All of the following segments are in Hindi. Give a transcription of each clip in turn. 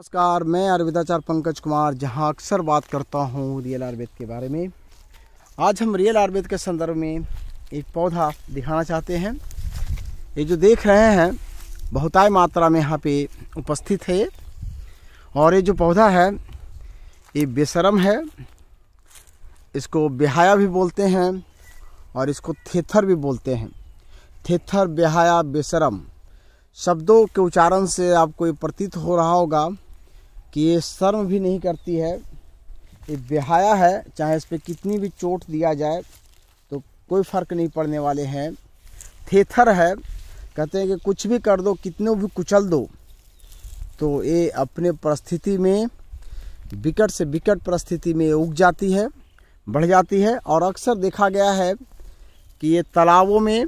नमस्कार मैं आयुर्वेदाचार पंकज कुमार जहां अक्सर बात करता हूं रियल आयुर्वेद के बारे में आज हम रियल आयुर्वेद के संदर्भ में एक पौधा दिखाना चाहते हैं ये जो देख रहे हैं बहुताय मात्रा में यहाँ पे उपस्थित है और ये जो पौधा है ये बेसरम है इसको बेहाया भी बोलते हैं और इसको थेथर भी बोलते हैं थेथर बेहाया बेसरम शब्दों के उच्चारण से आपको ये प्रतीत हो रहा होगा कि ये शर्म भी नहीं करती है ये बेहाया है चाहे इस पर कितनी भी चोट दिया जाए तो कोई फ़र्क नहीं पड़ने वाले हैं थेथर है कहते हैं कि कुछ भी कर दो कितने भी कुचल दो तो ये अपने परिस्थिति में विकट से विकट परिस्थिति में उग जाती है बढ़ जाती है और अक्सर देखा गया है कि ये तालाबों में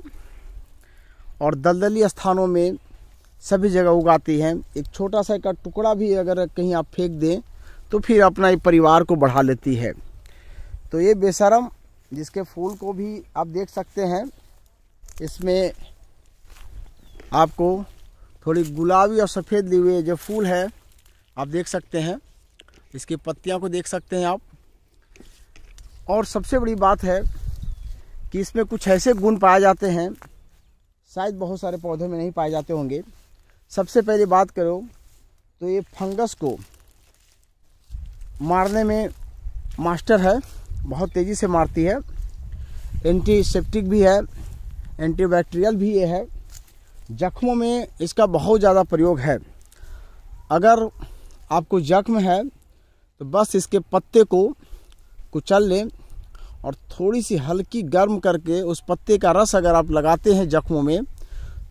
और दलदली स्थानों में सभी जगह उगाती हैं एक छोटा सा का टुकड़ा भी अगर कहीं आप फेंक दें तो फिर अपना ये परिवार को बढ़ा लेती है तो ये बेसरम जिसके फूल को भी आप देख सकते हैं इसमें आपको थोड़ी गुलाबी और सफ़ेद लिए हुए जो फूल है आप देख सकते हैं इसकी पत्तियां को देख सकते हैं आप और सबसे बड़ी बात है कि इसमें कुछ ऐसे गुण पाए जाते हैं शायद बहुत सारे पौधों में नहीं पाए जाते होंगे सबसे पहले बात करो तो ये फंगस को मारने में मास्टर है बहुत तेज़ी से मारती है एंटीसेप्टिक भी है एंटीबैक्टीरियल भी ये है जख्मों में इसका बहुत ज़्यादा प्रयोग है अगर आपको जख्म है तो बस इसके पत्ते को कुचल लें और थोड़ी सी हल्की गर्म करके उस पत्ते का रस अगर आप लगाते हैं जख्मों में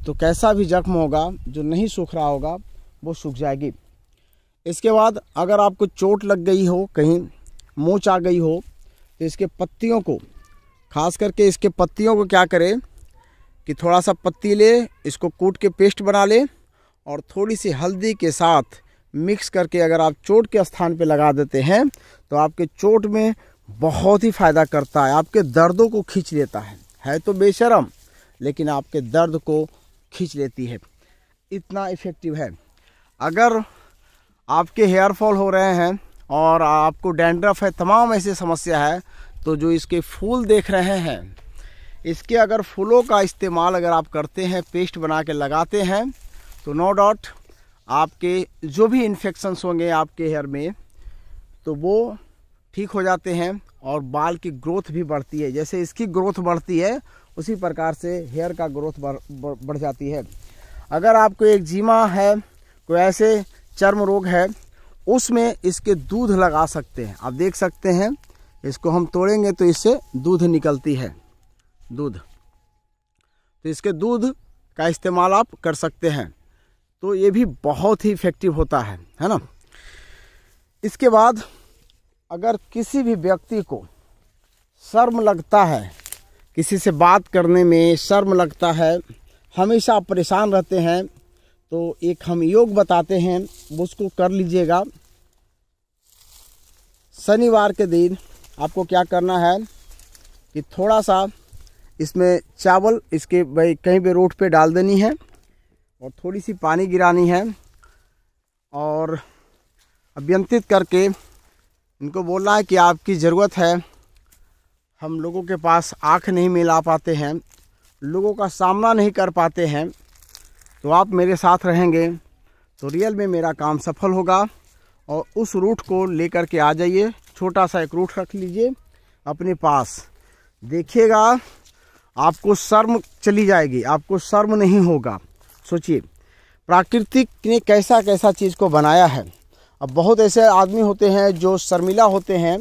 तो कैसा भी जख्म होगा जो नहीं सूख रहा होगा वो सूख जाएगी इसके बाद अगर आपको चोट लग गई हो कहीं मोच आ गई हो तो इसके पत्तियों को खास करके इसके पत्तियों को क्या करें कि थोड़ा सा पत्ती ले इसको कूट के पेस्ट बना ले और थोड़ी सी हल्दी के साथ मिक्स करके अगर आप चोट के स्थान पे लगा देते हैं तो आपके चोट में बहुत ही फ़ायदा करता है आपके दर्दों को खींच लेता है है तो बेशरम लेकिन आपके दर्द को खींच लेती है इतना इफ़ेक्टिव है अगर आपके हेयर फॉल हो रहे हैं और आपको डैंड्रफ है तमाम ऐसी समस्या है तो जो इसके फूल देख रहे हैं इसके अगर फूलों का इस्तेमाल अगर आप करते हैं पेस्ट बना के लगाते हैं तो नो डाउट आपके जो भी इन्फेक्शन्स होंगे आपके हेयर में तो वो ठीक हो जाते हैं और बाल की ग्रोथ भी बढ़ती है जैसे इसकी ग्रोथ बढ़ती है उसी प्रकार से हेयर का ग्रोथ बढ़ जाती है अगर आपको एक जीमा है कोई ऐसे चर्म रोग है उसमें इसके दूध लगा सकते हैं आप देख सकते हैं इसको हम तोड़ेंगे तो इससे दूध निकलती है दूध तो इसके दूध का इस्तेमाल आप कर सकते हैं तो ये भी बहुत ही इफेक्टिव होता है है ना इसके बाद अगर किसी भी व्यक्ति को शर्म लगता है किसी से बात करने में शर्म लगता है हमेशा परेशान रहते हैं तो एक हम योग बताते हैं उसको कर लीजिएगा शनिवार के दिन आपको क्या करना है कि थोड़ा सा इसमें चावल इसके भाई कहीं पे रोड पे डाल देनी है और थोड़ी सी पानी गिरानी है और अभ्यंतित करके इनको बोलना है कि आपकी ज़रूरत है हम लोगों के पास आँख नहीं मिला पाते हैं लोगों का सामना नहीं कर पाते हैं तो आप मेरे साथ रहेंगे तो रियल में मेरा काम सफल होगा और उस रूट को लेकर के आ जाइए छोटा सा एक रूट रख लीजिए अपने पास देखिएगा आपको शर्म चली जाएगी आपको शर्म नहीं होगा सोचिए प्राकृतिक ने कैसा कैसा चीज़ को बनाया है अब बहुत ऐसे आदमी होते हैं जो शर्मिला होते हैं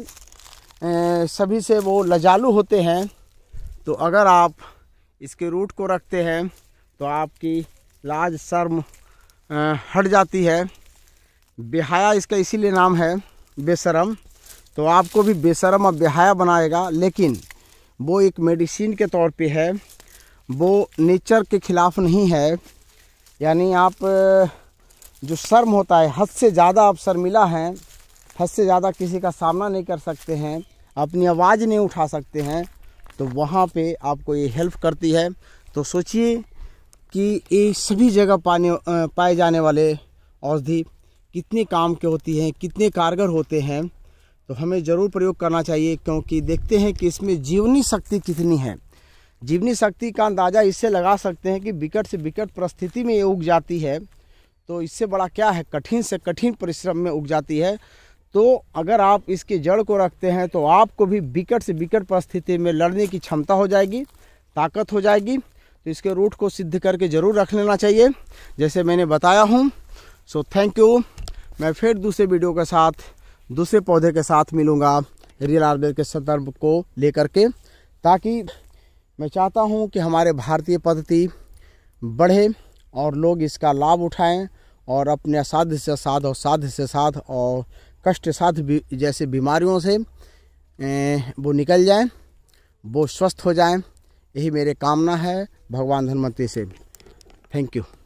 सभी से वो लजालू होते हैं तो अगर आप इसके रूट को रखते हैं तो आपकी लाज शर्म हट जाती है बेहाया इसका इसीलिए नाम है बेशरम तो आपको भी बेशरम और बेहाया बनाएगा लेकिन वो एक मेडिसिन के तौर पे है वो नेचर के ख़िलाफ़ नहीं है यानी आप जो शर्म होता है हद से ज़्यादा आप शर्मिला हैं हद से ज़्यादा किसी का सामना नहीं कर सकते हैं अपनी आवाज़ नहीं उठा सकते हैं तो वहाँ पे आपको ये हेल्प करती है तो सोचिए कि ये सभी जगह पाने पाए जाने वाले औषधि कितने काम के होती हैं कितने कारगर होते हैं तो हमें ज़रूर प्रयोग करना चाहिए क्योंकि देखते हैं कि इसमें जीवनी शक्ति कितनी है जीवनी शक्ति का अंदाज़ा इससे लगा सकते हैं कि विकट से विकट परिस्थिति में ये उग जाती है तो इससे बड़ा क्या है कठिन से कठिन परिश्रम में उग जाती है तो अगर आप इसके जड़ को रखते हैं तो आपको भी विकट से विकट परिस्थिति में लड़ने की क्षमता हो जाएगी ताकत हो जाएगी तो इसके रूट को सिद्ध करके ज़रूर रख लेना चाहिए जैसे मैंने बताया हूँ सो थैंक यू मैं फिर दूसरे वीडियो के साथ दूसरे पौधे के साथ मिलूँगा रियल आर्बेर के संदर्भ को लेकर के ताकि मैं चाहता हूँ कि हमारे भारतीय पद्धति बढ़े और लोग इसका लाभ उठाएँ और अपने साध्य से साध और साध्य से साध और कष्ट साथ भी जैसे बीमारियों से वो निकल जाएं वो स्वस्थ हो जाएं यही मेरे कामना है भगवान धनवंतरी से थैंक यू